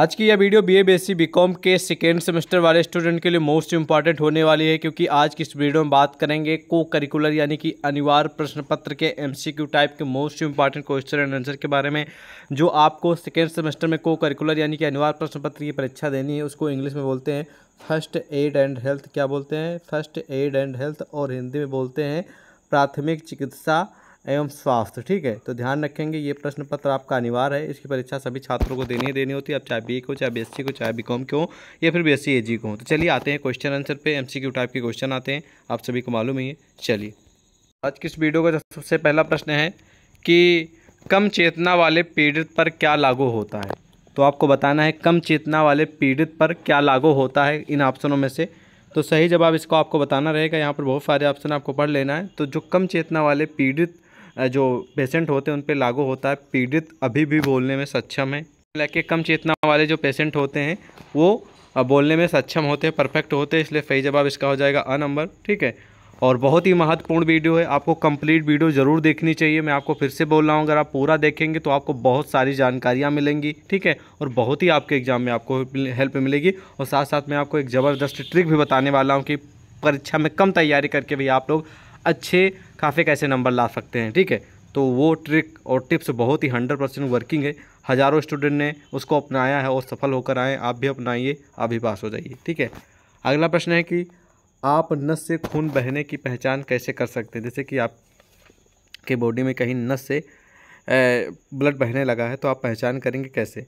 आज की यह video B A B S C B com के सेकेंड सेमेस्टर वाले स्टूडेंट के लिए मोस्ट इंपॉर्टेंट होने वाली है क्योंकि आज की इस वीडियो में बात करेंगे को करिकुलर यानी कि अनिवार्य प्रश्न पत्र के एमसीक्यू टाइप के most important question and answer के बारे में जो आपको सेकेंड सेमेस्टर में को करिकुलर यानी कि अनिवार्य प्रश्न पत्र की परीक्षा देनी है उसको इंग्लिश में बोलते हैं फर्स्ट एड एंड हेल्थ क्या बोलते हैं फर्स्ट एड एंड हेल्थ और हिंदी में बोलते हैं प्राथमिक चिकित्सा एवं स्वास्थ्य ठीक है तो ध्यान रखेंगे ये प्रश्न पत्र आपका अनिवार्य है इसकी परीक्षा सभी छात्रों को देनी ही देनी होती है अब चाहे बी को चाहे बी को चाहे बी कॉम के हो या फिर बी एस सी को हो तो चलिए आते हैं क्वेश्चन आंसर पे एम टाइप के क्वेश्चन आते हैं आप सभी को मालूम ही है चलिए आज किस वीडियो का सबसे पहला प्रश्न है कि कम चेतना वाले पीड़ित पर क्या लागू होता है तो आपको बताना है कम चेतना वाले पीड़ित पर क्या लागू होता है इन ऑप्शनों में से तो सही जवाब इसको आपको बताना रहेगा यहाँ पर बहुत सारे ऑप्शन आपको पढ़ लेना है तो जो कम चेतना वाले पीड़ित जो पेशेंट होते हैं उन पर लागू होता है पीड़ित अभी भी बोलने में सक्षम है लेके कम चेतना वाले जो पेशेंट होते हैं वो बोलने में सक्षम होते हैं परफेक्ट होते हैं इसलिए सही जवाब इसका हो जाएगा अ नंबर ठीक है और बहुत ही महत्वपूर्ण वीडियो है आपको कंप्लीट वीडियो ज़रूर देखनी चाहिए मैं आपको फिर से बोल रहा हूँ अगर आप पूरा देखेंगे तो आपको बहुत सारी जानकारियाँ मिलेंगी ठीक है और बहुत ही आपके एग्ज़ाम में आपको हेल्प मिलेगी और साथ साथ मैं आपको एक ज़बरदस्त ट्रिक भी बताने वाला हूँ कि परीक्षा में कम तैयारी करके भी आप लोग अच्छे काफ़ी कैसे नंबर ला सकते हैं ठीक है तो वो ट्रिक और टिप्स बहुत ही हंड्रेड परसेंट वर्किंग है हज़ारों स्टूडेंट ने उसको अपनाया है और सफल होकर आए आप भी अपनाइए आप भी पास हो जाइए ठीक है अगला प्रश्न है कि आप नस से खून बहने की पहचान कैसे कर सकते हैं जैसे कि आपके बॉडी में कहीं नस से ब्लड बहने लगा है तो आप पहचान करेंगे कैसे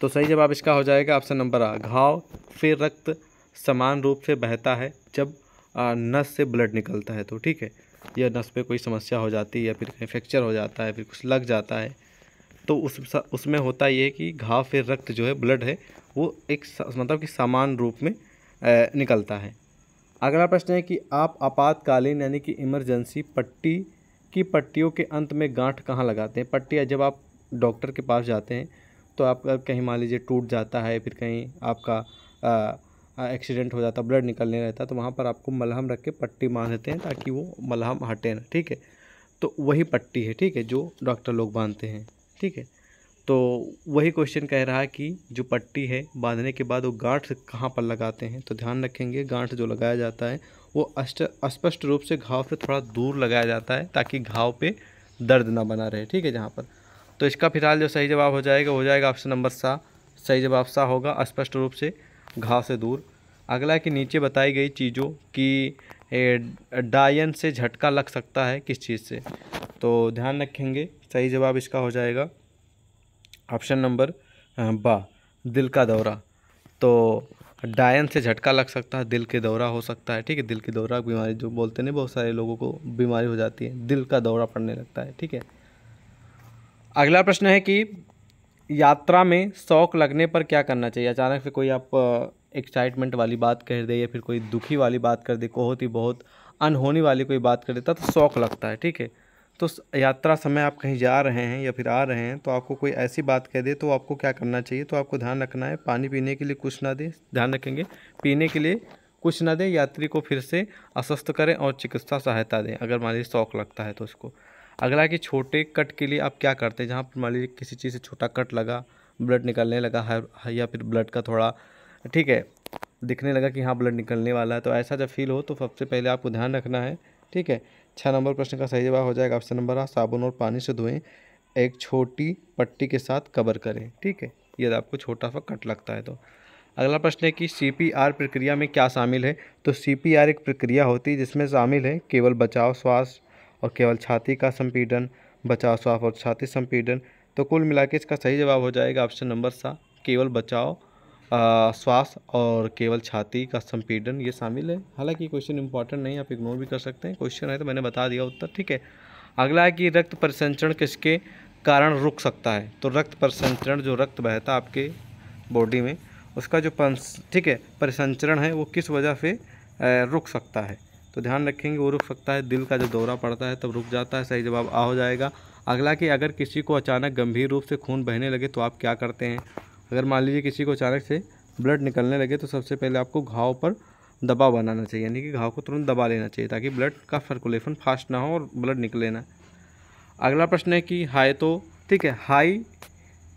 तो सही जवाब इसका हो जाएगा ऑप्शन नंबर आ घाव से रक्त समान रूप से बहता है जब नस से ब्लड निकलता है तो ठीक है या नस पे कोई समस्या हो जाती है या फिर कहीं फ्रैक्चर हो जाता है फिर कुछ लग जाता है तो उस उसमें होता ये है कि घाव फिर रक्त जो है ब्लड है वो एक मतलब कि समान रूप में निकलता है अगला प्रश्न है कि आप आपातकालीन यानी कि इमरजेंसी पट्टी की पट्टियों के अंत में गांठ कहाँ लगाते हैं पट्टियाँ जब आप डॉक्टर के पास जाते हैं तो आपका कहीं मान लीजिए टूट जाता है फिर कहीं आपका आ, एक्सीडेंट हो जाता ब्लड निकलने रहता तो वहाँ पर आपको मलहम रख के पट्टी बांध देते हैं ताकि वो मलहम हटे ना ठीक है तो वही पट्टी है ठीक है जो डॉक्टर लोग बांधते हैं ठीक है तो वही क्वेश्चन कह रहा है कि जो पट्टी है बांधने के बाद वो गांठ कहाँ पर लगाते हैं तो ध्यान रखेंगे गांठ जो लगाया जाता है वो अस्ट स्पष्ट रूप से घाव से थोड़ा दूर लगाया जाता है ताकि घाव पे दर्द ना बना रहे ठीक है जहाँ पर तो इसका फिलहाल जो सही जवाब हो जाएगा हो जाएगा ऑप्शन नंबर सा सही जवाब सा होगा स्पष्ट रूप से घा से दूर अगला कि नीचे बताई गई चीज़ों की डायन से झटका लग सकता है किस चीज़ से तो ध्यान रखेंगे सही जवाब इसका हो जाएगा ऑप्शन नंबर बा दिल का दौरा तो डायन से झटका लग सकता है दिल के दौरा हो सकता है ठीक है दिल के दौरा बीमारी जो बोलते हैं बहुत सारे लोगों को बीमारी हो जाती है दिल का दौरा पड़ने लगता है ठीक है अगला प्रश्न है कि यात्रा में शौक लगने पर क्या करना चाहिए अचानक से कोई आप एक्साइटमेंट वाली बात कह दे या फिर कोई दुखी वाली बात कर दे बहुत ही बहुत अनहोनी वाली कोई बात कर देता तो शौक लगता है ठीक है तो यात्रा समय आप कहीं जा रहे हैं या फिर आ रहे हैं तो आपको कोई ऐसी बात कह दे तो आपको क्या करना चाहिए तो आपको ध्यान रखना है पानी पीने के लिए कुछ ना दे ध्यान रखेंगे पीने के लिए कुछ ना दे यात्री को फिर से अस्वस्थ करें और चिकित्सा सहायता दें अगर मान लीजिए शौक लगता है तो उसको अगला कि छोटे कट के लिए आप क्या करते हैं जहाँ पर मान लीजिए किसी चीज़ से छोटा कट लगा ब्लड निकलने लगा या फिर ब्लड का थोड़ा ठीक है दिखने लगा कि हाँ ब्लड निकलने वाला है तो ऐसा जब फील हो तो सबसे पहले आपको ध्यान रखना है ठीक है छः नंबर प्रश्न का सही जवाब हो जाएगा ऑप्शन नंबर आ साबुन और पानी से धोएं एक छोटी पट्टी के साथ कवर करें ठीक है यदि तो आपको छोटा सा कट लगता है तो अगला प्रश्न है कि सी प्रक्रिया में क्या शामिल है तो सी एक प्रक्रिया होती है जिसमें शामिल है केवल बचाव श्वास और केवल छाती का संपीडन बचाव स्वाफ और छाती संपीडन तो कुल मिला के इसका सही जवाब हो जाएगा ऑप्शन नंबर सा केवल बचाव श्वास और केवल छाती का संपीडन ये शामिल है हालांकि क्वेश्चन इंपॉर्टेंट नहीं आप इग्नोर भी कर सकते हैं क्वेश्चन है तो मैंने बता दिया उत्तर ठीक है अगला है कि रक्त परिसंचरण किसके कारण रुक सकता है तो रक्त परिसंचरण जो रक्त बहता आपके बॉडी में उसका जो ठीक है परिसंचरण है वो किस वजह से रुक सकता है तो ध्यान रखेंगे वो रुक सकता है दिल का जो दौरा पड़ता है तब रुक जाता है सही जवाब आ हो जाएगा अगला कि अगर किसी को अचानक गंभीर रूप से खून बहने लगे तो आप क्या करते हैं अगर मान लीजिए किसी को अचानक से ब्लड निकलने लगे तो सबसे पहले आपको घाव पर दबाव बनाना चाहिए यानी कि घाव को तुरंत दबा लेना चाहिए ताकि ब्लड का सर्कुलेशन फास्ट ना हो और ब्लड निकले ना अगला प्रश्न है कि हाई तो ठीक है हाई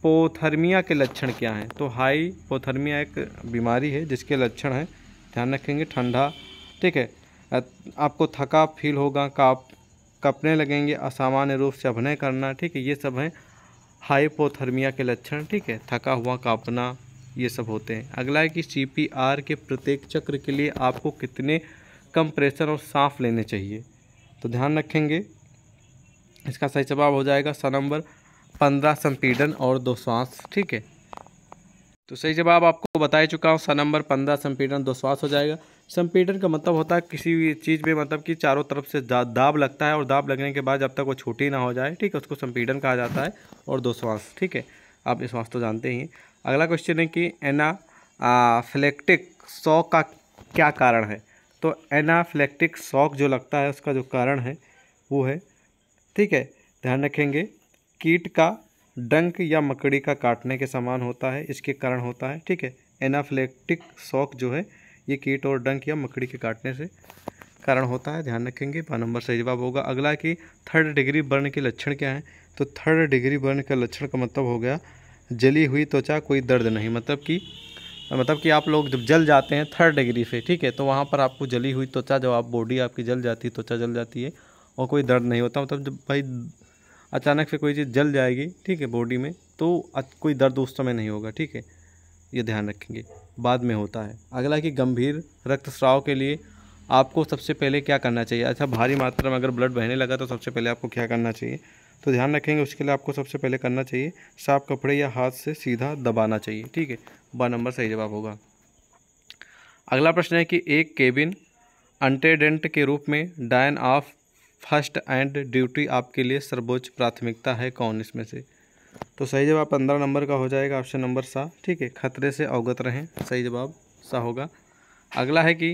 पोथर्मिया के लक्षण क्या हैं तो हाई पोथर्मिया एक बीमारी है जिसके लक्षण हैं ध्यान रखेंगे ठंडा ठीक है आपको थका फील होगा काप कपने लगेंगे असामान्य रूप से अभिनय करना ठीक है ये सब हैं हाइपोथर्मिया के लक्षण ठीक है थका हुआ कापना ये सब होते हैं अगला है कि सी के प्रत्येक चक्र के लिए आपको कितने कम प्रेशर और सांस लेने चाहिए तो ध्यान रखेंगे इसका सही जवाब हो जाएगा स नंबर पंद्रह संपीडन और दो श्वास ठीक है तो सही जवाब आपको बता ही चुका हूँ स नंबर पंद्रह संपीडन दो श्वास हो जाएगा संपीडन का मतलब होता है किसी भी चीज़ में मतलब कि चारों तरफ से दाब लगता है और दाब लगने के बाद जब तक वो छोटी ना हो जाए ठीक है उसको संपीडन कहा जाता है और दो श्वास ठीक है आप इस श्वास तो जानते ही अगला क्वेश्चन है कि एनाफ्लेक्टिक शौक का क्या कारण है तो एनाफ्लेक्टिक शौक जो लगता है उसका जो कारण है वो है ठीक है ध्यान रखेंगे कीट का डंक या मकड़ी का काटने के समान होता है इसके कारण होता है ठीक है एनाफ्लेक्टिक शौक जो है ये कीट और डंक या मकड़ी के काटने से कारण होता है ध्यान रखेंगे पाँच नंबर सही जवाब होगा अगला कि थर्ड डिग्री बर्न के लक्षण क्या हैं तो थर्ड डिग्री बर्न का लक्षण का मतलब हो गया जली हुई त्वचा कोई दर्द नहीं मतलब कि मतलब कि आप लोग जब जल जाते हैं थर्ड डिग्री से ठीक है तो वहाँ पर आपको जली हुई त्वचा जब आप बॉडी आपकी जल जाती है त्वचा जल जाती है और कोई दर्द नहीं होता मतलब जब भाई अचानक से कोई चीज़ जल जाएगी ठीक है बॉडी में तो कोई दर्द उस समय नहीं होगा ठीक है ये ध्यान रखेंगे बाद में होता है अगला कि गंभीर रक्तस्राव के लिए आपको सबसे पहले क्या करना चाहिए अच्छा भारी मात्रा में अगर ब्लड बहने लगा तो सबसे पहले आपको क्या करना चाहिए तो ध्यान रखेंगे उसके लिए आपको सबसे पहले करना चाहिए साफ कपड़े या हाथ से सीधा दबाना चाहिए ठीक है बा नंबर सही जवाब होगा अगला प्रश्न है कि एक केबिन अंटेडेंट के रूप में डायन ऑफ फर्स्ट एंड ड्यूटी आपके लिए सर्वोच्च प्राथमिकता है कौन इसमें से तो सही जवाब पंद्रह नंबर का हो जाएगा ऑप्शन नंबर सा ठीक है खतरे से अवगत रहें सही जवाब सा होगा अगला है कि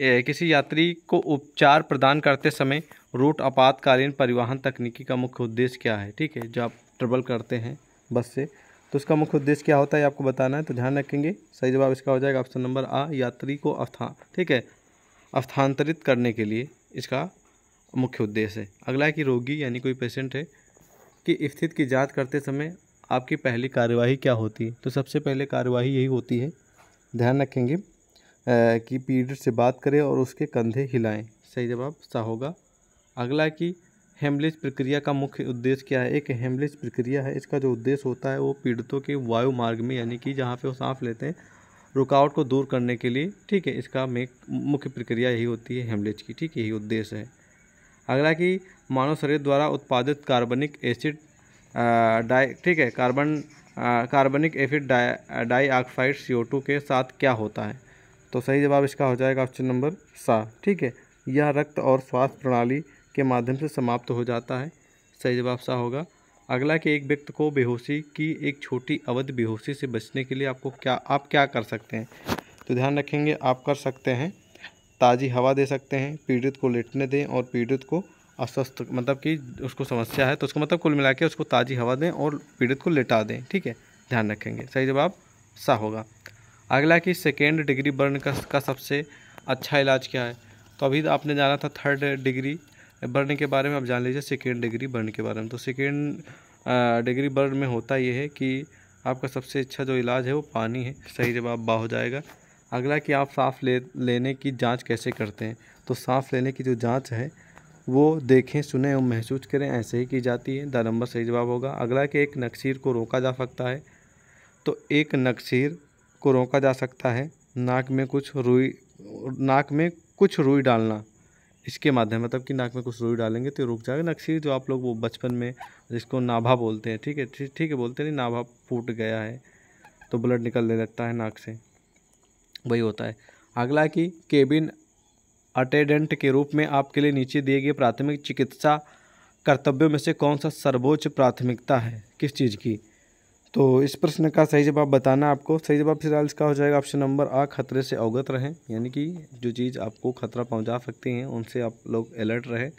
ए, किसी यात्री को उपचार प्रदान करते समय रूट आपातकालीन परिवहन तकनीकी का मुख्य उद्देश्य क्या है ठीक है जो आप ट्रबल करते हैं बस से तो उसका मुख्य उद्देश्य क्या होता है आपको बताना है तो ध्यान रखेंगे सही जवाब इसका हो जाएगा ऑप्शन नंबर आ यात्री को अस्थान ठीक है स्थानांतरित करने के लिए इसका मुख्य उद्देश्य है अगला है कि रोगी यानी कोई पेशेंट है कि स्थिति की जांच करते समय आपकी पहली कार्यवाही क्या होती है तो सबसे पहले कार्यवाही यही होती है ध्यान रखेंगे कि पीड़ित से बात करें और उसके कंधे हिलाएं सही जवाब सा होगा अगला कि हेमलेज प्रक्रिया का मुख्य उद्देश्य क्या है एक हेमलेज प्रक्रिया है इसका जो उद्देश्य होता है वो पीड़ितों के वायु मार्ग में यानी कि जहाँ पे वो सांस लेते हैं रुकावट को दूर करने के लिए ठीक है इसका मेक मुख्य प्रक्रिया यही होती है हेमलेज की ठीक यही उद्देश्य है अगला कि मानव शरीर द्वारा उत्पादित कार्बनिक एसिड डाई ठीक है कार्बन कार्बनिक एसिड डाई डाईऑक्साइड सी के साथ क्या होता है तो सही जवाब इसका हो जाएगा ऑप्शन नंबर सा ठीक है यह रक्त और स्वास्थ्य प्रणाली के माध्यम से समाप्त हो जाता है सही जवाब सा होगा अगला कि एक व्यक्ति को बेहोशी की एक छोटी अवध बेहोशी से बचने के लिए आपको क्या आप क्या कर सकते हैं तो ध्यान रखेंगे आप कर सकते हैं ताज़ी हवा दे सकते हैं पीड़ित को लेटने दें और पीड़ित को अस्वस्थ मतलब कि उसको समस्या है तो उसको मतलब कुल मिला के उसको ताज़ी हवा दें और पीड़ित को लेटा दें ठीक है ध्यान रखेंगे सही जवाब सा होगा अगला कि सेकेंड डिग्री बर्न का, का सबसे अच्छा इलाज क्या है तो अभी आपने जाना था थर्ड डिग्री बर्न के बारे में आप जान लीजिए सेकेंड डिग्री बर्न के बारे में तो सेकेंड डिग्री बर्न में होता यह है कि आपका सबसे अच्छा जो इलाज है वो पानी है सही जवाब बा हो जाएगा अगला कि आप सांस ले लेने की जांच कैसे करते हैं तो सांस लेने की जो जांच है वो देखें सुने और महसूस करें ऐसे ही की जाती है द नंबर सही जवाब होगा अगला कि एक नक्सीर को रोका जा सकता है तो एक नक्सीर को रोका जा सकता है नाक में कुछ रुई नाक में कुछ रुई डालना इसके माध्यम मतलब कि नाक में कुछ रुई डालेंगे तो रुक जाएगा नक्सीर जो आप लोग वो बचपन में जिसको नाभा बोलते हैं ठीक है ठीक है बोलते नहीं नाभा फूट गया है तो ब्लड निकलने लगता है नाक से वही होता है अगला कि केबिन अटेंडेंट के रूप में आपके लिए नीचे दिए गए प्राथमिक चिकित्सा कर्तव्यों में से कौन सा सर्वोच्च प्राथमिकता है किस चीज़ की तो इस प्रश्न का सही जवाब बताना आपको सही जवाब फिलहाल इसका हो जाएगा ऑप्शन नंबर आ खतरे से अवगत रहें यानी कि जो चीज़ आपको खतरा पहुंचा सकती हैं उनसे आप लोग अलर्ट रहें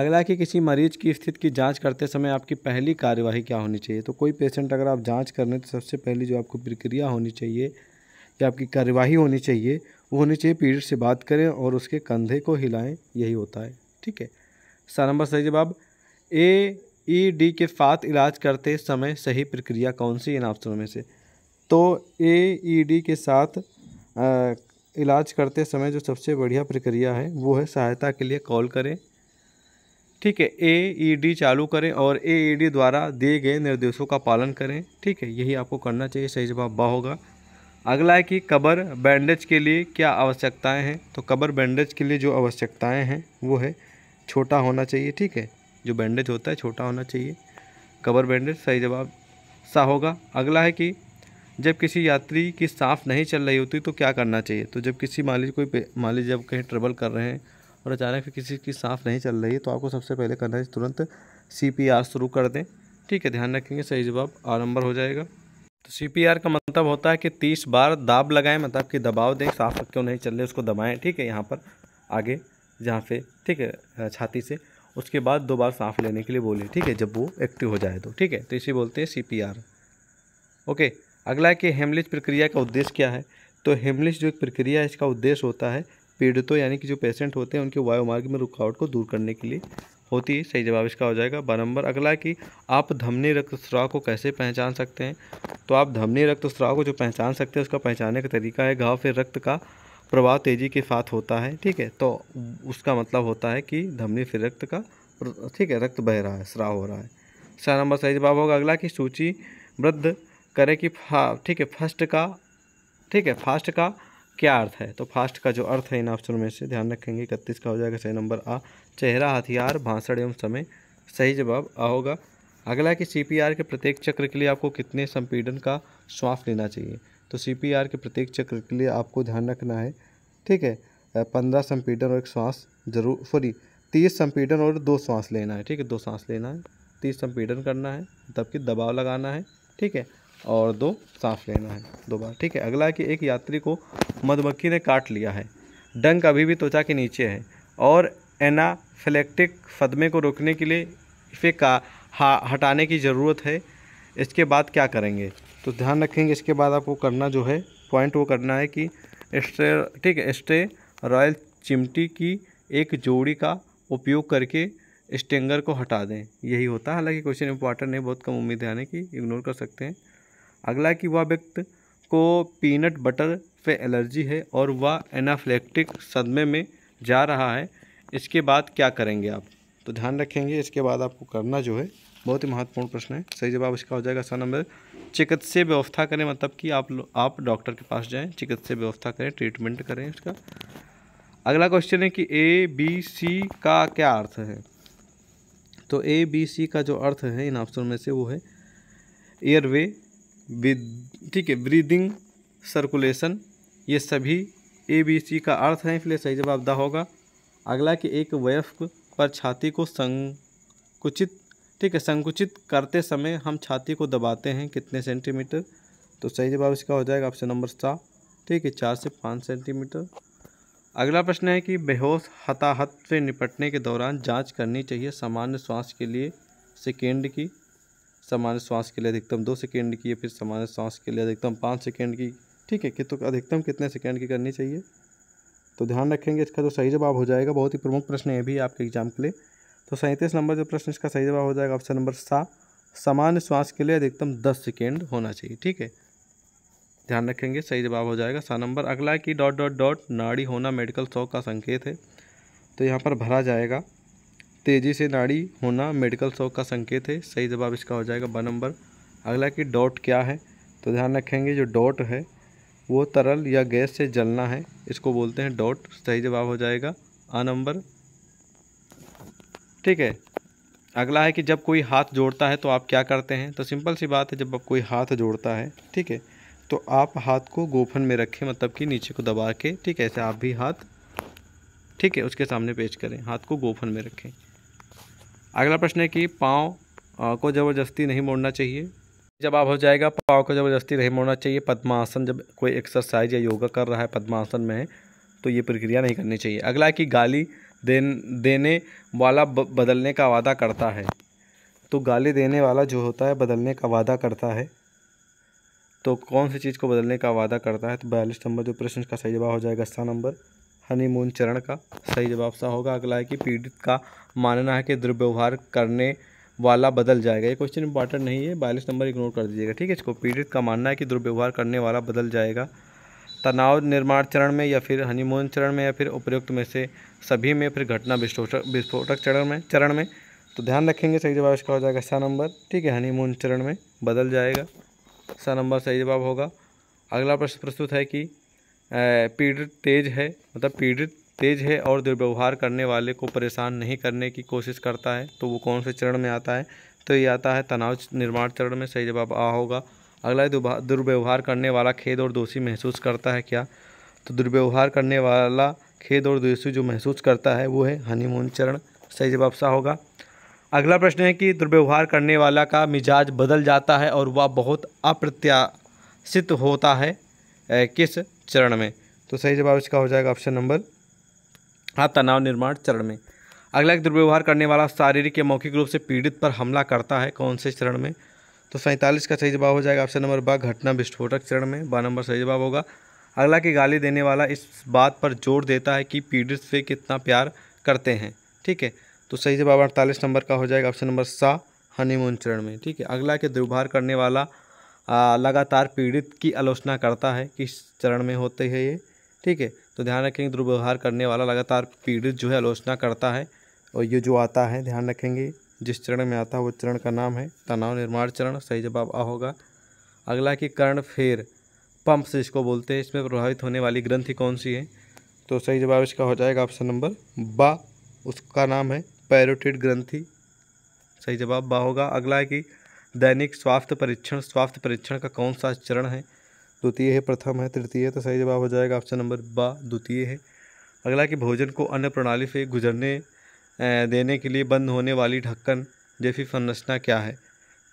अगला कि किसी मरीज की स्थिति की जांच करते समय आपकी पहली कार्यवाही क्या होनी चाहिए तो कोई पेशेंट अगर आप जांच कर रहे तो सबसे पहली जो आपको प्रक्रिया होनी चाहिए या आपकी कार्यवाही होनी चाहिए वो होनी चाहिए पीड़ित से बात करें और उसके कंधे को हिलाएं यही होता है ठीक है सारा नंबर सही जवाब ए ई डी के साथ इलाज करते समय सही प्रक्रिया कौन सी इन ऑप्शनों में से तो ए ई डी के साथ आ, इलाज करते समय जो सबसे बढ़िया प्रक्रिया है वो है सहायता के लिए कॉल करें ठीक है ए ई डी चालू करें और ए ई डी द्वारा दिए गए निर्देशों का पालन करें ठीक है यही आपको करना चाहिए सही जवाब बा होगा अगला है कि कबर बैंडेज के लिए क्या आवश्यकताएं हैं तो कबर बैंडेज के लिए जो आवश्यकताएं हैं वो है छोटा होना चाहिए ठीक है जो बैंडेज होता है छोटा होना चाहिए कबर बैंडेज सही जवाब सा होगा अगला है कि जब किसी यात्री की सांस नहीं चल रही होती तो क्या करना चाहिए तो जब किसी मान लीजिए कोई मान लीजिए जब कहीं ट्रेवल कर रहे हैं और अचानक किसी की सांस नहीं चल रही है तो आपको सबसे पहले करना है तुरंत सी शुरू कर दें ठीक है ध्यान रखेंगे सही जवाब आ नंबर हो जाएगा तो सी का मतलब होता है कि तीस बार दाब लगाएं मतलब कि दबाव दें साफ क्यों नहीं चल रहे उसको दबाएं ठीक है यहाँ पर आगे जहाँ से ठीक है छाती से उसके बाद दो बार सांस लेने के लिए बोले ठीक है जब वो एक्टिव हो जाए तो ठीक है तो इसे बोलते हैं सी ओके अगला है कि हेमलिज प्रक्रिया का उद्देश्य क्या है तो हेमलिच जो एक प्रक्रिया है इसका उद्देश्य होता है पीड़ितों यानी कि जो पेशेंट होते हैं उनके वायुमार्ग में रुकावट को दूर करने के लिए होती है सही जवाब इसका हो जाएगा बार नंबर अगला कि आप धमनी रक्तस्राव को कैसे पहचान सकते हैं तो आप धमनी रक्तस्राव को जो पहचान सकते हैं उसका पहचानने का तरीका है घाव फिर रक्त का प्रवाह तेज़ी के साथ होता है ठीक है तो उसका मतलब होता है कि धमनी फिर रक्त का ठीक है रक्त बह रहा है स्राव हो रहा है चार नंबर सही जवाब होगा अगला कि वृद्ध करें कि ठीक है फर्स्ट का ठीक है फास्ट का क्या अर्थ है तो फास्ट का जो अर्थ है इन ऑप्शन में से ध्यान रखेंगे इकतीस का हो जाएगा सही नंबर आ चेहरा हथियार भाषण एवं समय सही जवाब आ होगा अगला कि सी के प्रत्येक चक्र के लिए आपको कितने संपीड़न का श्वास लेना चाहिए तो सी के प्रत्येक चक्र के लिए आपको ध्यान रखना है ठीक है पंद्रह संपीडन और एक श्वास जरूर सॉरी तीस संपीडन और दो श्वास लेना है ठीक है दो सांस लेना है तीस संपीडन करना है तब कि दबाव लगाना है ठीक है और दो सांस लेना है दो बार ठीक है अगला कि एक यात्री को मधुमक्खी ने काट लिया है डंक अभी भी त्वचा के नीचे है और एना फ्लेक्टिक फदमे को रोकने के लिए इसे का हा हटाने की ज़रूरत है इसके बाद क्या करेंगे तो ध्यान रखेंगे इसके बाद आपको करना जो है पॉइंट वो करना है कि एस्ट्रे ठीक है स्ट्रे रॉयल चिमटी की एक जोड़ी का उपयोग करके स्टेंगर को हटा दें यही होता है हालांकि क्वेश्चन इंपॉर्टेंट है बहुत कम उम्मीद है आने की इग्नोर कर सकते हैं अगला कि वह व्यक्ति को पीनट बटर पे एलर्जी है और वह एनाफ्लेक्टिक सदमे में जा रहा है इसके बाद क्या करेंगे आप तो ध्यान रखेंगे इसके बाद आपको करना जो है बहुत ही महत्वपूर्ण प्रश्न है सही जवाब इसका हो जाएगा सर नंबर चिकित्सा व्यवस्था करें मतलब कि आप आप डॉक्टर के पास जाएं चिकित्सा व्यवस्था करें ट्रीटमेंट करें इसका अगला क्वेश्चन है कि ए बी सी का क्या अर्थ है तो ए बी सी का जो अर्थ है इन ऑप्शन में से वो है एयरवे ठीक है ब्रीदिंग सर्कुलेशन ये सभी ए बी सी का अर्थ है इसलिए सही जवाब द होगा अगला कि एक वयस्क पर छाती को संकुचित ठीक है संकुचित करते समय हम छाती को दबाते हैं कितने सेंटीमीटर तो सही जवाब इसका हो जाएगा ऑप्शन नंबर सात ठीक है चार से पाँच सेंटीमीटर अगला प्रश्न है कि बेहोश हताहत से निपटने के दौरान जांच करनी चाहिए सामान्य श्वास के लिए सेकेंड की सामान्य श्वास के लिए अधिकतम दो सेकेंड की फिर सामान्य श्वास के लिए अधिकतम पाँच सेकेंड की ठीक है कि तो अधिकतम कितने सेकेंड की करनी चाहिए तो ध्यान रखेंगे इसका जो सही जवाब हो जाएगा बहुत ही प्रमुख प्रश्न है भी आपके एग्जाम के लिए तो सैंतीस नंबर जो प्रश्न इसका सही जवाब हो जाएगा ऑप्शन नंबर सा सामान्य श्वास के लिए अधिकतम दस सेकेंड होना चाहिए ठीक है ध्यान रखेंगे सही जवाब हो जाएगा सा नंबर अगला है कि डॉट डॉट डॉट नाड़ी होना मेडिकल शौक का संकेत है तो यहाँ पर भरा जाएगा तेज़ी से नाड़ी होना मेडिकल शौक का संकेत है सही जवाब इसका हो जाएगा ब नंबर अगला कि डॉट क्या है तो ध्यान रखेंगे जो डॉट है वो तरल या गैस से जलना है इसको बोलते हैं डॉट सही जवाब हो जाएगा आ नंबर ठीक है अगला है कि जब कोई हाथ जोड़ता है तो आप क्या करते हैं तो सिंपल सी बात है जब आप कोई हाथ जोड़ता है ठीक है तो आप हाथ को गोफन में रखें मतलब कि नीचे को दबा के ठीक है ऐसे आप भी हाथ ठीक है उसके सामने पेश करें हाथ को गोफन में रखें अगला प्रश्न है कि पाँव को ज़बरदस्ती नहीं मोड़ना चाहिए जवाब हो जाएगा पाँव को ज़बरदस्ती नहीं मोड़ना चाहिए पद्मासन जब कोई एक्सरसाइज या योगा कर रहा है पद्मासन में तो ये प्रक्रिया नहीं करनी चाहिए अगला कि गाली देन देने वाला बदलने का वादा करता है तो गाली देने वाला जो होता है बदलने का वादा करता है तो कौन सी चीज़ को बदलने का वादा करता है तो बयालीस नंबर जो प्रश्न का सही जवाब हो जाएगा अस्सा नंबर हनीमून चरण का सही जवाब सा होगा अगला है कि पीड़ित का मानना है कि दुर्व्यवहार करने वाला बदल जाएगा ये क्वेश्चन इंपॉर्टेंट नहीं है बयालीस नंबर इग्नोर कर दीजिएगा ठीक है इसको पीड़ित का मानना है कि दुर्व्यवहार करने वाला बदल जाएगा तनाव निर्माण चरण में या फिर हनीमून चरण में या फिर उपयुक्त में से सभी में फिर घटना विस्फोटक विस्फोटक चरण में चरण में तो ध्यान रखेंगे सही जवाब इसका हो जाएगा सा नंबर ठीक है हनीमून चरण में बदल जाएगा सा नंबर सही जवाब होगा अगला प्रश्न प्रस्तुत है कि पीड़ित तेज है मतलब पीड़ित तेज है और दुर्व्यवहार करने वाले को परेशान नहीं करने की कोशिश करता है तो वो कौन से चरण में आता है तो ये आता है तनाव निर्माण चरण में सही जवाब आ होगा अगला दुर्व्यवहार करने वाला खेद और दोषी महसूस करता है क्या तो दुर्व्यवहार करने वाला खेद और दोषी जो महसूस करता है वो है हनीमून चरण सही जवाब सा होगा अगला प्रश्न है कि दुर्व्यवहार करने वाला का मिजाज बदल जाता है और वह बहुत अप्रत्याशित होता है किस चरण में तो सही जवाब इसका हो जाएगा ऑप्शन नंबर हाँ तनाव निर्माण चरण में अगला एक दुर्व्यवहार करने वाला शारीरिक या मौखिक रूप से पीड़ित पर हमला करता है कौन से चरण में तो सैंतालीस का सही जवाब हो जाएगा ऑप्शन नंबर बा घटना विस्फोटक चरण में बा नंबर सही जवाब होगा अगला कि गाली देने वाला इस बात पर जोर देता है कि पीड़ित से कितना प्यार करते हैं ठीक है तो सही जवाब अड़तालीस नंबर का हो जाएगा ऑप्शन नंबर सा हनीमून चरण में ठीक है अगला के दुर्व्यवहार करने वाला आ, लगातार पीड़ित की आलोचना करता है किस चरण में होते हैं ये ठीक है तो ध्यान रखेंगे दुर्व्यवहार करने वाला लगातार पीड़ित जो है आलोचना करता है और ये जो आता है ध्यान रखेंगे जिस चरण में आता है वो चरण का नाम है तनाव निर्माण चरण सही जवाब आ होगा अगला कि कर्ण फेर पंप्स जिसको बोलते हैं इसमें प्रभावित होने वाली ग्रंथि कौन सी है तो सही जवाब इसका हो जाएगा ऑप्शन नंबर बा उसका नाम है पैरोटिड ग्रंथि सही जवाब बा होगा अगला है कि दैनिक स्वास्थ्य परीक्षण स्वास्थ्य परीक्षण का कौन सा चरण है द्वितीय है प्रथम है तृतीय है तो सही जवाब हो जाएगा ऑप्शन नंबर बा द्वितीय है अगला कि भोजन को अन्य प्रणाली से गुजरने देने के लिए बंद होने वाली ढक्कन जैसी संरचना क्या है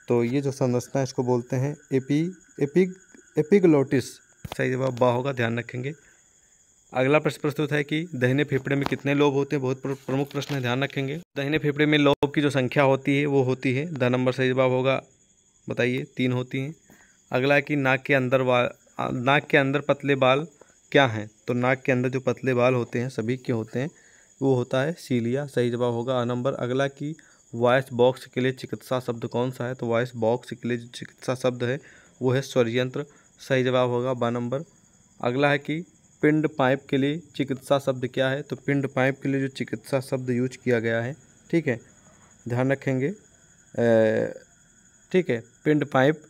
तो ये जो संरचना है इसको बोलते हैं एपी एपिग एपिगलोटिस सही जवाब बा होगा ध्यान रखेंगे अगला प्रश्न प्रस्तुत है कि दहने फेफड़े में कितने लोग होते हैं बहुत प्रमुख प्रश्न है ध्यान रखेंगे दहने फेफड़े में लोग की जो संख्या होती है वो होती है द नंबर सही जवाब होगा बताइए तीन होती हैं अगला है कि नाक के अंदर वाल नाक के अंदर पतले बाल क्या हैं तो नाक के अंदर जो पतले बाल होते हैं सभी के होते हैं वो होता है सीलिया सही जवाब होगा नंबर अगला कि वॉइस बॉक्स के लिए चिकित्सा शब्द कौन सा है तो वॉइस बॉक्स के लिए जो चिकित्सा शब्द है वो है स्वरयंत्र सही जवाब होगा बा नंबर अगला है कि पिंड पाइप के लिए चिकित्सा शब्द क्या है तो पिंड पाइप के लिए जो चिकित्सा शब्द यूज किया गया है ठीक है ध्यान रखेंगे ठीक है पिंड पाइप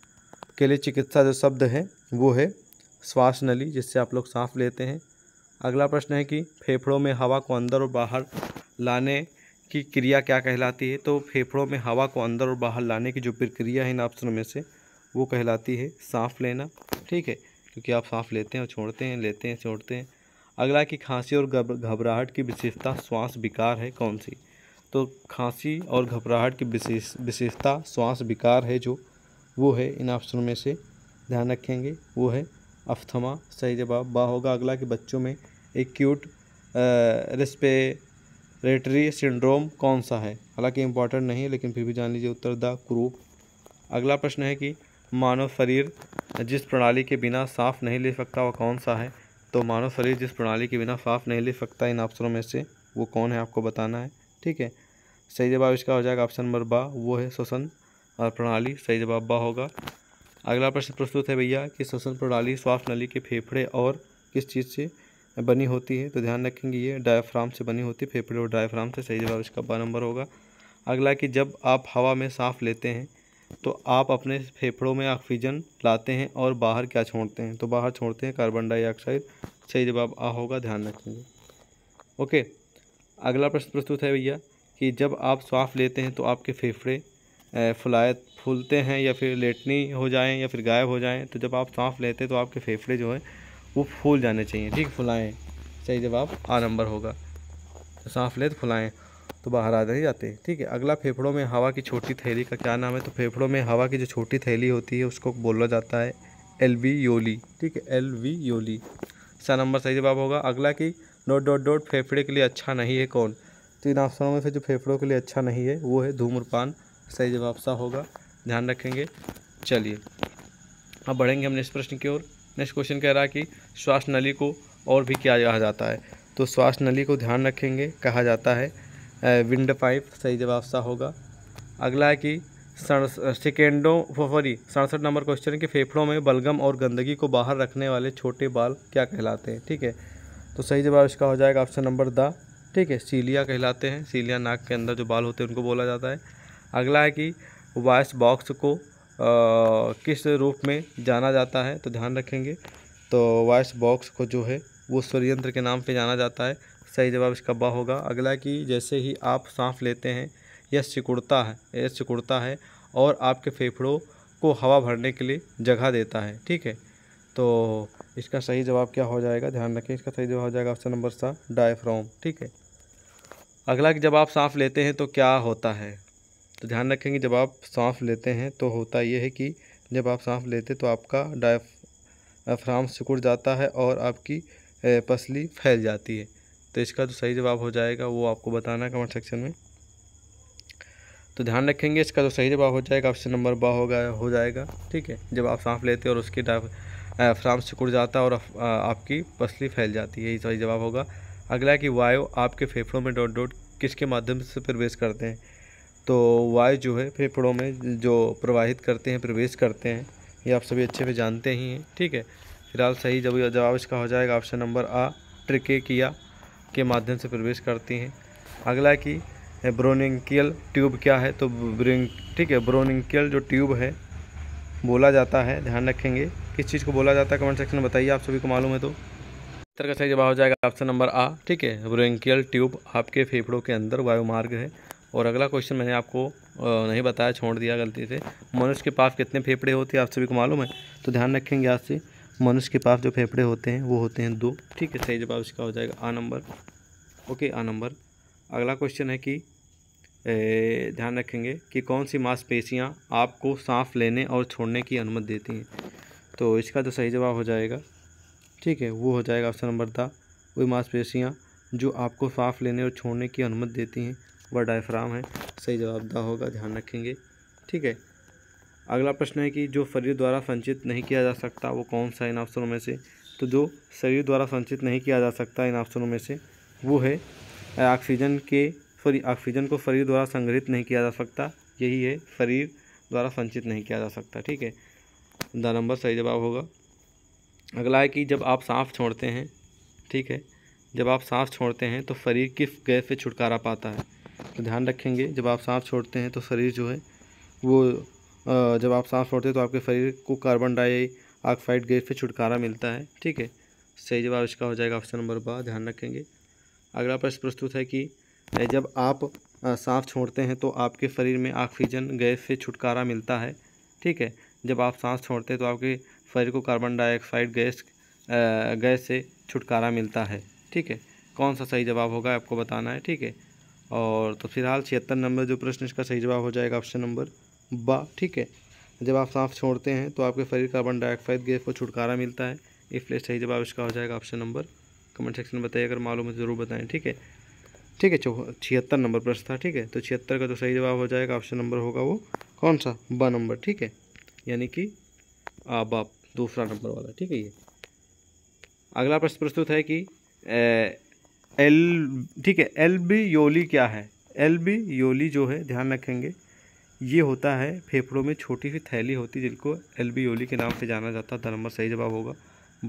के लिए चिकित्सा जो शब्द है वो है श्वास नली जिससे आप लोग सांस लेते हैं अगला प्रश्न है कि फेफड़ों में हवा को अंदर और बाहर लाने की क्रिया क्या कहलाती है तो फेफड़ों में हवा को अंदर और बाहर लाने की जो प्रक्रिया है इन ऑप्शनों में से वो कहलाती है सांस लेना ठीक है क्योंकि आप सांस लेते हैं और छोड़ते हैं लेते हैं छोड़ते हैं अगला कि खांसी और घबराहट की विशेषता श्वास विकार है कौन सी तो खांसी और घबराहट की विशेष विशेषता श्वास विकार है जो वो है इन ऑप्शनों में से ध्यान रखेंगे वो है अफ्थमा सही जवाब बा होगा अगला कि बच्चों में एक्यूट रेस्पेरेटरी सिंड्रोम कौन सा है हालांकि इम्पॉर्टेंट नहीं है लेकिन फिर भी जान लीजिए उत्तर द क्रूप अगला प्रश्न है कि मानव शरीर जिस प्रणाली के बिना साफ नहीं ले सकता वह कौन सा है तो मानव शरीर जिस प्रणाली के बिना साफ नहीं ले सकता इन ऑप्शनों में से वो कौन है आपको बताना है ठीक है सही जवाब इसका हो जाएगा ऑप्शन नंबर बा वो है श्वसन और प्रणाली सही जवाब बा होगा अगला प्रश्न प्रस्तुत है भैया कि श्वसन प्रणाली श्वास नली के फेफड़े और किस चीज़ से बनी होती है तो ध्यान रखेंगे ये डायफ्राम से बनी होती है फेफड़े और डायफ्राम से सही जवाब इसका बा नंबर होगा अगला कि जब आप हवा में सांस लेते हैं तो आप अपने फेफड़ों में ऑक्सीजन लाते हैं और बाहर क्या छोड़ते हैं तो बाहर छोड़ते हैं कार्बन डाइऑक्साइड सही जवाब आ होगा ध्यान रखेंगे ओके अगला प्रश्न प्रस्तुत है भैया कि जब आप सांस लेते हैं तो आपके फेफड़े फुलाए फूलते हैं या फिर लेटनी हो जाएं या फिर गायब हो जाएं तो जब आप सांस लेते तो आपके फेफड़े जो हैं वो फूल जाने चाहिए ठीक फुलाएँ चाहिए जब आप आ नंबर होगा तो सांस ले तो फुलाएँ तो बाहर आ नहीं जाते ठीक है अगला फेफड़ों में हवा की छोटी थैली का क्या नाम है तो फेफड़ों में हवा की जो छोटी थैली होती है उसको बोला जाता है एल योली ठीक है एल योली इसका अच्छा, नंबर सही जवाब होगा अगला कि डोट डोट डोट फेफड़े के लिए अच्छा नहीं है कौन तो इन अफसरों में से जो फेफड़ों के लिए अच्छा नहीं है वो है धूम्रपान सही जवाब सा होगा ध्यान रखेंगे चलिए अब बढ़ेंगे हम नेक्स्ट प्रश्न की ओर नेक्स्ट क्वेश्चन कह रहा है कि श्वास नली को और भी क्या कहा जाता है तो श्वास नली को ध्यान रखेंगे कहा जाता है विंड पाइप सही जवाब सा होगा अगला है कि सेकेंडों फफरी सड़सठ नंबर क्वेश्चन के फेफड़ों में बलगम और गंदगी को बाहर रखने वाले छोटे बाल क्या कहलाते हैं ठीक है तो सही जवाब इसका हो जाएगा ऑप्शन नंबर द ठीक है सीलिया कहलाते हैं सीलिया नाक के अंदर जो बाल होते हैं उनको बोला जाता है अगला है कि वॉइस बॉक्स को आ, किस रूप में जाना जाता है तो ध्यान रखेंगे तो वॉइस बॉक्स को जो है वो सूर्यंत्र के नाम पे जाना जाता है सही जवाब इसका ब होगा अगला कि जैसे ही आप सांस लेते हैं यह सिकुड़ता है यह सिकुड़ता है और आपके फेफड़ों को हवा भरने के लिए जगह देता है ठीक है तो इसका सही जवाब क्या हो जाएगा ध्यान रखें इसका सही जवाब हो जाएगा ऑप्शन नंबर सा डायफ्राम ठीक है अगला कि जब आप सांस लेते हैं तो क्या होता है तो ध्यान रखेंगे जब आप सांस लेते हैं तो होता यह है कि जब आप सांस लेते तो आपका डायफ्राम सिकुड़ जाता है और आपकी पसली फैल जाती है तो इसका जो सही जवाब हो जाएगा वो आपको बताना है कमेंट सेक्शन में तो ध्यान रखेंगे इसका जो सही जवाब हो जाएगा ऑप्शन नंबर बा होगा हो जाएगा ठीक है जब आप सांस लेते और उसकी डायफ्राम सिकुड़ जाता है और आपकी पसली फैल जाती है यही सही जवाब होगा अगला कि वायु आपके फेफड़ों में डॉट डॉट किसके माध्यम से प्रवेश करते हैं तो वायु जो है फेफड़ों में जो प्रवाहित करते हैं प्रवेश करते हैं ये आप सभी अच्छे से जानते ही हैं ठीक है फिलहाल सही जब जवाब इसका हो जाएगा ऑप्शन नंबर आ ट्रिके किया के माध्यम से प्रवेश करती हैं अगला कि ब्रोनिंकियल ट्यूब क्या है तो ब्रिंग ठीक है ब्रोनिंकियल जो ट्यूब है बोला जाता है ध्यान रखेंगे किस चीज़ को बोला जाता है कमेंट सेक्शन में बताइए आप सभी को मालूम है तो तरह का सही जवाब हो जाएगा ऑप्शन नंबर आ ठीक है ब्रोनिंकियल ट्यूब आपके फेफड़ों के अंदर वायुमार्ग है और अगला क्वेश्चन मैंने आपको नहीं बताया छोड़ दिया गलती से मनुष्य के पास कितने फेफड़े होते हैं आप सभी को मालूम है तो ध्यान रखेंगे आज से मनुष्य के पास जो फेफड़े होते हैं वो होते हैं दो ठीक है सही जवाब इसका हो जाएगा आ नंबर ओके आ नंबर अगला क्वेश्चन है कि ध्यान रखेंगे कि कौन सी मांसपेशियाँ आपको सांस लेने और छोड़ने की अनुमति देती हैं तो इसका जो तो सही जवाब हो जाएगा ठीक है वो हो जाएगा ऑप्शन नंबर दा वही मांसपेशियाँ जो आपको सांस लेने और छोड़ने की अनुमति देती हैं व डायफ्राम है सही जवाब दा होगा ध्यान रखेंगे ठीक है अगला प्रश्न है कि जो शरीर द्वारा संचित नहीं किया जा सकता वो कौन सा इन ऑप्शनों में से तो जो शरीर द्वारा संचित नहीं किया जा सकता इन ऑप्शनों में से वो है ऑक्सीजन के सॉरी ऑक्सीजन को शरीर द्वारा संग्रहित नहीं किया जा सकता यही है शरीर द्वारा संचित नहीं किया जा सकता ठीक है द नंबर सही जवाब होगा अगला है कि जब आप सांस छोड़ते हैं ठीक है जब आप सांस छोड़ते हैं तो शरीर किस गैस से छुटकारा पाता है तो ध्यान रखेंगे जब आप सांस छोड़ते हैं तो शरीर जो है वो जब आप सांस छोड़ते हैं तो आपके शरीर को कार्बन डाइऑक्साइड गैस से छुटकारा मिलता है ठीक है सही जवाब इसका हो जाएगा ऑप्शन नंबर बा ध्यान रखेंगे अगला प्रश्न प्रस्तुत है कि जब आप सांस छोड़ते हैं तो आपके शरीर में ऑक्सीजन गैस से छुटकारा मिलता है ठीक है जब आप सांस छोड़ते हैं तो आपके शरीर को कार्बन डाइऑक्साइड गैस गैस से छुटकारा मिलता है ठीक है कौन सा सही जवाब होगा आपको बताना है ठीक है और तो फिलहाल छिहत्तर नंबर जो प्रश्न इसका सही जवाब हो जाएगा ऑप्शन नंबर बा ठीक है जब आप सांस छोड़ते हैं तो आपके शरीर कार्बन डाइऑक्साइड गैस को छुटकारा मिलता है इसलिए सही जवाब इसका हो जाएगा ऑप्शन नंबर कमेंट सेक्शन में बताइए अगर मालूम है तो ज़रूर बताएं ठीक है ठीक है छिहत्तर नंबर प्रश्न था ठीक है तो छिहत्तर का जो तो सही जवाब हो जाएगा ऑप्शन नंबर होगा वो कौन सा ब नंबर ठीक है यानी कि आ बाप दूसरा नंबर वाला ठीक है ये अगला प्रश्न प्रस्तुत है कि एल ठीक है एल बी योली क्या है एल बी योली जो है ध्यान रखेंगे ये होता है फेफड़ों में छोटी सी थैली होती है जिनको एल बी योली के नाम से जाना जाता है द नंबर सही जवाब होगा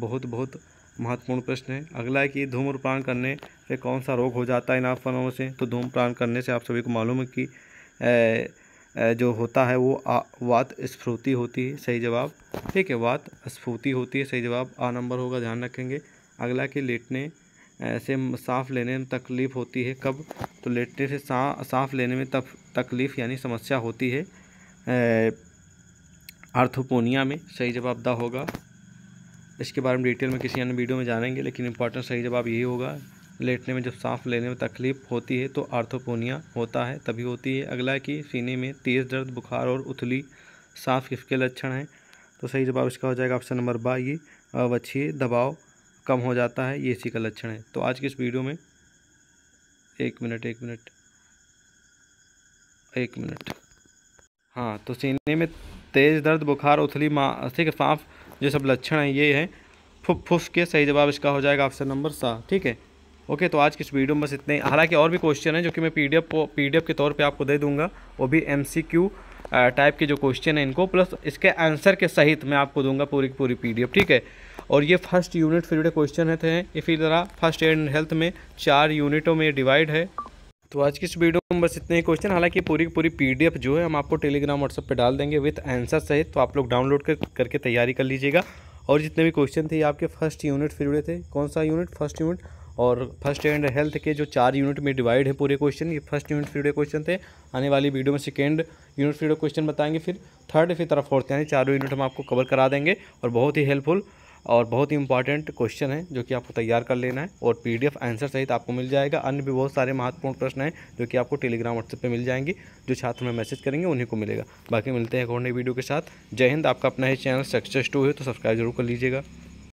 बहुत बहुत महत्वपूर्ण प्रश्न है अगला है कि धूम्रपान करने से कौन सा रोग हो जाता है इन आफवाहों से तो धूम्रपान करने से आप सभी को मालूम है कि ए, जो होता है वो आ, वात स्फूर्ति होती है सही जवाब ठीक है वात स्फूर्ति होती है सही जवाब आ नंबर होगा ध्यान रखेंगे अगला कि लेटने ऐसे सांस लेने में तकलीफ़ होती है कब तो लेटने से सांस लेने में तक तकलीफ़ यानी समस्या होती है आर्थोपोनिया में सही जवाब द होगा इसके बारे में डिटेल में किसी अन्य वीडियो में जानेंगे लेकिन इंपॉर्टेंट सही जवाब यही होगा लेटने में जब सांस लेने में तकलीफ होती है तो आर्थोपोनिया होता है तभी होती है अगला कि सीने में तेज़ दर्द बुखार और उथली सांस किसके लक्षण हैं तो सही जवाब इसका हो जाएगा ऑप्शन नंबर बा ये वक्षीय दबाव कम हो जाता है ये इसी का लक्षण है तो आज के इस वीडियो में एक मिनट एक मिनट एक मिनट हाँ तो सीने में तेज़ दर्द बुखार उथली मासिक सांफ जो सब लक्षण हैं ये हैं फुफ्फुस के सही जवाब इसका हो जाएगा ऑप्शन नंबर सात ठीक है ओके तो आज की इस वीडियो में बस इतने हालांकि और भी क्वेश्चन हैं जो कि मैं पीडीएफ पीडीएफ के तौर पे आपको दे दूंगा वो भी एमसीक्यू टाइप के जो क्वेश्चन हैं इनको प्लस इसके आंसर के सहित मैं आपको दूंगा पूरी पूरी पीडीएफ ठीक है और ये फर्स्ट यूनिट फिर जुड़े क्वेश्चन है थे इसी तरह फर्स्ट एड एंड हेल्थ में चार यूनिटों में डिवाइड है तो आज की इस वीडियो में बस इतने ही क्वेश्चन हालांकि पूरी पूरी पीडीएफ जो है हम आपको टेलीग्राम व्हाट्सएप पे डाल देंगे विथ आंसर सहित तो आप लोग डाउनलोड कर करके तैयारी कर लीजिएगा और जितने भी क्वेश्चन थे ये आपके फर्स्ट यूनिट फिर जुड़े थे कौन सा यूनिट फर्स्ट यूनिट और फर्स्ट एंड हेल्थ के जो चार यूनिट में डिवाइड है पूरे क्वेश्चन ये फर्स्ट यूनिट फिर जुड़े क्वेश्चन थे आने वाली वीडियो में सेकेंड यूनिट फिर जुड़े क्वेश्चन बताएंगे फिर थर्ड फिर तरफ फोर्थ यानी चारों यूनिट हम आपको कवर करा देंगे और बहुत ही हेल्पफुल और बहुत ही इंपॉर्टेंट क्वेश्चन है जो कि आपको तैयार कर लेना है और पीडीएफ आंसर सहित आपको मिल जाएगा अन्य भी बहुत सारे महत्वपूर्ण प्रश्न हैं जो कि आपको टेलीग्राम व्हाट्सएप पर मिल जाएंगे जो छात्र हमें मैसेज करेंगे उन्हीं को मिलेगा बाकी मिलते हैं एक और नई वीडियो के साथ जय हिंद आपका अपना ही चैनल सक्सेस टू है तो सब्सक्राइब जरूर कर लीजिएगा